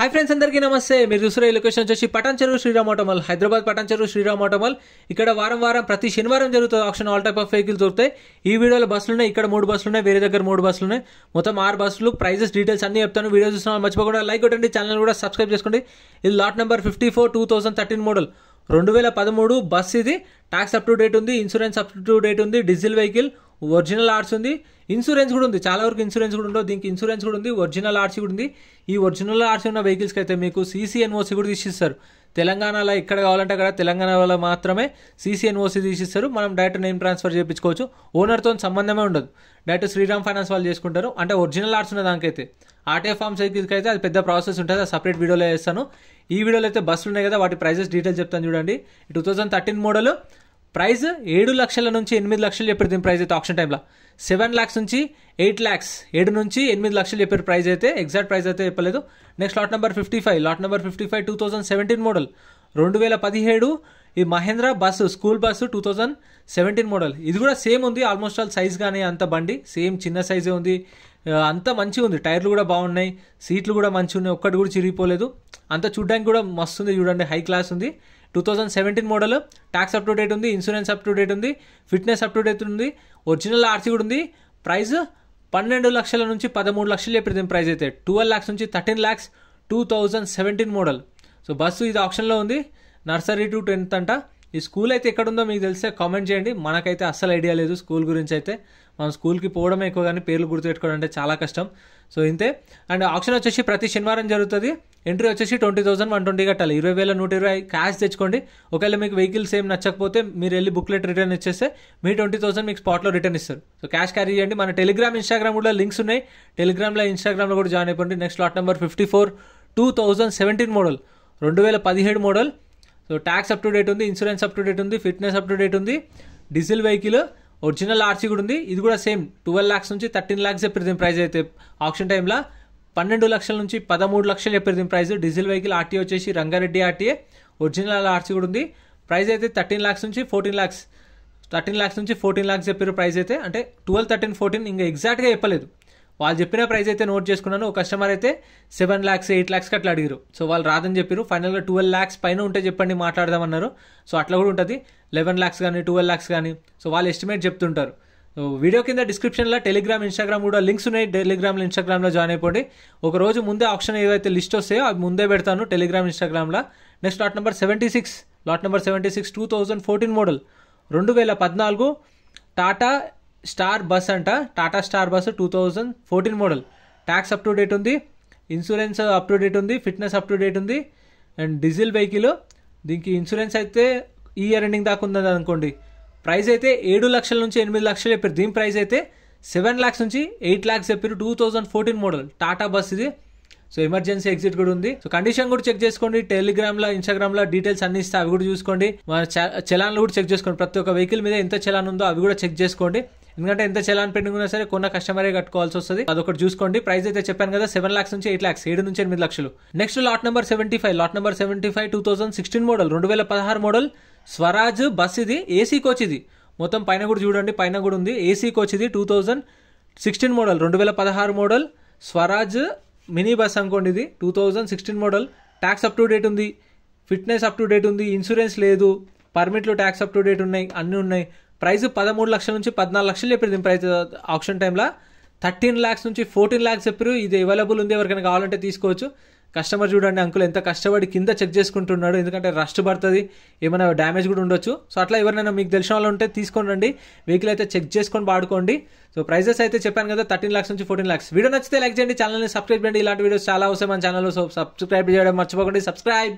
hi friends అందరికీ నమస్తే మీరు చూసిన ఈ లొకేషన్ వచ్చేసి పటాన్ చెరువు శ్రీరామ్ ఆటోమల్ హైదరాబాద్ పటాన్ చెరువు శ్రీరామ్ ఆటోమల్ ఇక్కడ వారం వారం ప్రతి శనివారం జరుగుతుంది option all type of vehicle దొరుకుతాయి ఈ వీడియోలో బస్సులు ఉన్నాయి ఇక్కడ మూడు బస్సులు ఉన్నాయి వేరే దగ్గర మూడు బస్సులు ఉన్నాయి మొత్తం ఆరు బస్సులు ప్రైజెస్ డీటెయిల్స్ అన్ని చెప్తాను వీడియో చూసిన మర్చిపోకుండా లైక్ కొట్టండి ఛానల్ కూడా సబ్స్క్రైబ్ చేసుకోండి ఇది lot number fifty four two thousand thirteen model రెండు వేల పదమూడు బస్ ఇది ట్యాక్స్ అప్ టు డేట్ ఉంది ఇన్సూరెన్స్ అప్ టు డేట్ ఉంది డీజిల్ వెహికల్ ఒరిజినల్ ఆర్ట్స్ ఉంది ఇన్సూరెన్స్ కూడా ఉంది చాలా వరకు ఇన్సూరెన్స్ కూడా ఉండవు దీనికి ఇన్సూరెన్స్ కూడా ఉంది ఒరిజినల్ ఆర్ట్స్ కూడా ఉంది ఈ ఒరిజినల్ ఆర్ట్స్ ఉన్న వెహికల్స్కి అయితే మీకు సీసీఎన్ఓసి కూడా తీసిస్తారు తెలంగాణలో ఎక్కడ కావాలంటే అక్కడ తెలంగాణ మాత్రమే సీసీఎన్ఓసి తీసిస్తారు మనం డైరెక్ట్ నేమ్ ట్రాన్స్ఫర్ చేయించుకోవచ్చు ఓనర్తో సంబంధమే ఉండదు డైరెక్ట్ శ్రీరామ్ ఫైనాన్స్ వాళ్ళు చేసుకుంటారు అంటే ఒరిజినల్ ఆర్ట్స్ ఉన్న దానికైతే ఆర్టీఏ ఫామ్ సైకిల్కి అయితే అది పెద్ద ప్రాసెస్ ఉంటుంది అది సపరేట్ వీడియోలో చేస్తాను ఈ వీడియోలో అయితే బస్సులు ఉన్నాయి కదా వాటి ప్రైజెస్ డీటెయిల్స్ చెప్తాను చూడండి two thousand thirteen model price ఏడు లక్షల నుంచి ఎనిమిది లక్షలు చెప్పారు దీని ప్రైజ్ అయితే ఆప్షన్ టైంలో సెవెన్ ల్యాక్స్ నుంచి ఎయిట్ ల్యాక్స్ ఏడు నుంచి ఎనిమిది లక్షలు చెప్పారు ప్రైజ్ అయితే ఎగ్జాక్ట్ ప్రైజ్ అయితే చెప్పలేదు next lot number fifty five lot number fifty five two thousand seventeen model రెండు వేల పదిహేడు ఈ Mahindra bus school bus two thousand seventeen model ఇది కూడా సేమ్ ఉంది ఆల్మోస్ట్ ఆల్ సైజ్ కానీ అంత బండి సేమ్ చిన్న సైజే ఉంది అంత మంచిగా ఉంది టైర్లు కూడా బాగున్నాయి సీట్లు కూడా మంచిగా ఉన్నాయి ఒక్కటి కూడా చిరిగిపోలేదు అంత చూడడానికి కూడా మస్తు ఉంది చూడండి హై క్లాస్ ఉంది two thousand seventeen model tax up to date ఉంది ఇన్సూరెన్స్ అప్ టు డేట్ ఉంది ఫిట్నెస్ అప్ టు డేట్ ఉంది ఒరిజినల్ ఆర్సీ కూడా ఉంది ప్రైస్ పన్నెండు లక్షల నుంచి పదమూడు లక్షలు చెప్పిన ప్రైస్ అయితే ట్వెల్వ్ ల్యాక్స్ నుంచి thirteen lakhs two thousand seventeen model so bus ఇది ఆప్షన్లో ఉంది నర్సరీ టు టెన్త్ అంట ఈ స్కూల్ అయితే ఎక్కడుందో మీకు తెలిస్తే కామెంట్ చేయండి మనకైతే అస్సలు ఐడియా లేదు స్కూల్ గురించి అయితే మనం స్కూల్కి పోవడమే ఎక్కువ కానీ పేర్లు గుర్తుపెట్టుకోవడం అంటే చాలా కష్టం సో ఇంతే అండ్ ఆప్షన్ వచ్చేసి ప్రతి శనివారం జరుగుతుంది ఎంట్రీ వచ్చేసి ట్వంటీ థౌసండ్ వన్ ట్వంటీ కట్టాలి ఇరవై వేల నూట ఇరవై క్యాష్ తెచ్చుకోండి ఒకవేళ మీకు వెహికల్స్ ఏం నచ్చకపోతే మీరు వెళ్ళి బుక్లెట్ రిటర్న్ ఇచ్చేస్తే మీ ట్వంటీ థౌసండ్ మీకు స్పాట్లో రిటర్న్ ఇస్తారు సో క్యాష్ క్యారీ చేయండి మన టెలిగ్రామ్ ఇన్స్టాగ్రామ్ కూడా లింక్స్ ఉన్నాయి టెలిగ్రామ్లో ఇన్స్టాగ్రామ్లో కూడా జాయిన్ అయిపోండి next lot number fifty four two thousand seventeen model రెండు వేల పదిహేడు model so tax up to date ఉంది ఇన్సూరెన్స్ అప్ టు డేట్ ఉంది ఫిట్నెస్ అప్ టు డేట్ ఉంది డీజిల్ వెహికల్ ఒరిజినల్ ఆర్సీ కూడా ఉంది ఇది కూడా సేమ్ ట్వెల్వ్ ల్యాక్స్ నుంచి థర్టీన్ ల్యాక్స్ చెప్పారు దీని ప్రైస్ అయితే ఆప్షన్ టైంలో పన్నెండు లక్షల నుంచి పదమూడు లక్షలు చెప్పారు దీని ప్రైస్ డీజిల్ వెహికల్ ఆర్టీ వచ్చేసి రంగారెడ్డి ఆర్టీఏ ఒరిజినల్ ఆర్సీ కూడా ఉంది ప్రైస్ అయితే థర్టీన్ ల్యాక్స్ నుంచి ఫోర్టీన్ ల్యాక్స్ థర్టీన్ ల్యాక్స్ నుంచి ఫోర్టీన్ ల్యాక్స్ చెప్పారు ప్రైస్ అయితే అంటే ట్వెల్వ్ థర్టీన్ ఫోర్టీన్ ఇంకా ఎగ్జాక్ట్గా చెప్పలేదు వాళ్ళు చెప్పిన ప్రైస్ అయితే నోట్ చేసుకున్నాను ఒక కస్టమర్ అయితే సెవెన్ ల్యాక్స్ ఎయిట్ ల్యాక్స్కి అట్లా అడిగారు సో వాళ్ళు రాదని చెప్పారు ఫైనల్గా ట్వెల్వ్ ల్యాక్స్ పైన ఉంటే చెప్పండి మాట్లాడదామన్నారు సో అట్లా కూడా ఉంటుంది లెవెన్ ల్యాక్స్ కానీ ట్వెల్వ్ ల్యాక్స్ కానీ సో వాళ్ళు ఎస్టిమేట్ చెప్తుంటారు వీడియో కింద డిస్క్రిప్షన్లో టెలిగ్రామ్ ఇన్స్టాగ్రామ్ కూడా లింక్స్ ఉన్నాయి టెలిగ్రామ్లో ఇన్స్టాగ్రామ్లో జాయిన్ అయిపోండి ఒక రోజు ముందే ఆప్షన్ ఏవైతే లిస్ట్ వస్తాయో అది ముందే పెడతాను టెలిగ్రామ్ ఇన్స్టాగ్రామ్లో next lot number seventy six lot number seventy six two thousand fourteen model రెండు వేల పద్నాలుగు టాటా స్టార్ బస్ అంట Tata star bus two thousand fourteen model tax up to date ఉంది ఇన్సూరెన్స్ అప్ టు డేట్ ఉంది fitness up to date ఉంది and diesel vehicle దీనికి insurance అయితే ఈ ఇయర్ ఎండింగ్ దాకా ఉందని అనుకోండి ప్రైస్ అయితే ఏడు లక్షల నుంచి ఎనిమిది లక్షలు చెప్పారు దీని ప్రైస్ అయితే సెవెన్ ల్యాక్స్ నుంచి ఎయిట్ ల్యాక్స్ చెప్పారు two thousand fourteen model Tata bus ఇది సో ఎమర్జెన్సీ ఎగ్జిట్ కూడా ఉంది సో కండిషన్ కూడా చెక్ చేసుకోండి టెలిగ్రామ్లో ఇన్స్టాగ్రామ్లో డీటెయిల్స్ అన్ని ఇస్తే అవి కూడా చూసుకోండి మన చలాన్లు కూడా చెక్ చేసుకోండి ప్రతి ఒక్క వెహికల్ మీద ఎంత చలాన్ ఉందో అవి కూడా చెక్ చేసుకోండి ఎందుకంటే ఎంత చలాన్ పెండింగ్ ఉన్నా సరే కొన్న కస్టమరే కట్టుకోవాల్సి వస్తుంది అదొకటి చూసుకోండి ప్రైస్ అయితే చెప్పాను కదా సెవెన్ లాక్స్ నుంచి ఎయిట్ లాక్స్ ఏడు నుంచి ఎనిమిది లక్షలు next lot number seventy five lot number seventy five two thousand sixteen model రెండు వేల పదహారు మోడల్ స్వరాజ్ బస్ ఇది ఏసీ కోచ్ ఇది మొత్తం పైన కూడా చూడండి పైన కూడా ఉంది ఏసీ కోచ్ ఇది టూ థౌజండ్ సిక్స్టీన్ మోడల్ రెండు వేల పదహారు మోడల్ స్వరాజ్ మినీ బస్ అనుకోండి ఇది two thousand sixteen model tax up to date ఉంది ఫిట్నెస్ అప్ టు డేట్ ఉంది ఇన్సూరెన్స్ లేదు పర్మిట్లు ట్యాక్స్ అప్ టు డేట్ ఉన్నాయి అన్నీ ఉన్నాయి ప్రైస్ పదమూడు లక్షల నుంచి పద్నాలుగు లక్షలు చెప్పారు దీని ప్రైస్ ఆప్షన్ టైంలో థర్టీన్ ల్యాక్స్ నుంచి ఫోర్టీన్ ల్యాక్స్ చెప్పారు ఇది అవైలబుల్ ఉంది ఎవరికైనా కావాలంటే తీసుకోవచ్చు కస్టమర్ చూడండి అంకుల్ ఎంత కష్టపడి కింద చెక్ చేసుకుంటున్నాడు ఎందుకంటే రష్ పడుతుంది ఏమైనా డ్యామేజ్ కూడా ఉండొచ్చు సో అట్లా ఎవరైనా మీకు తెలిసిన వాళ్ళు ఉంటే తీసుకోండి రండి వెహికల్ అయితే చెక్ చేసుకొని వాడుకోండి సో ప్రైజెస్ అయితే చెప్పాను కదా థర్టీన్ ల్యాక్స్ నుంచి ఫోర్టీన్ ల్యాక్స్ వీడియో నచ్చితే లైక్ చేయండి ఛానల్ని సబ్స్క్రైబ్ చేయండి ఇలాంటి వీడియోస్ చాలా అవసరం మన ఛానల్లో సబ్స్క్రైబ్ చేయడం మర్చిపోకండి సబ్స్క్రైబ్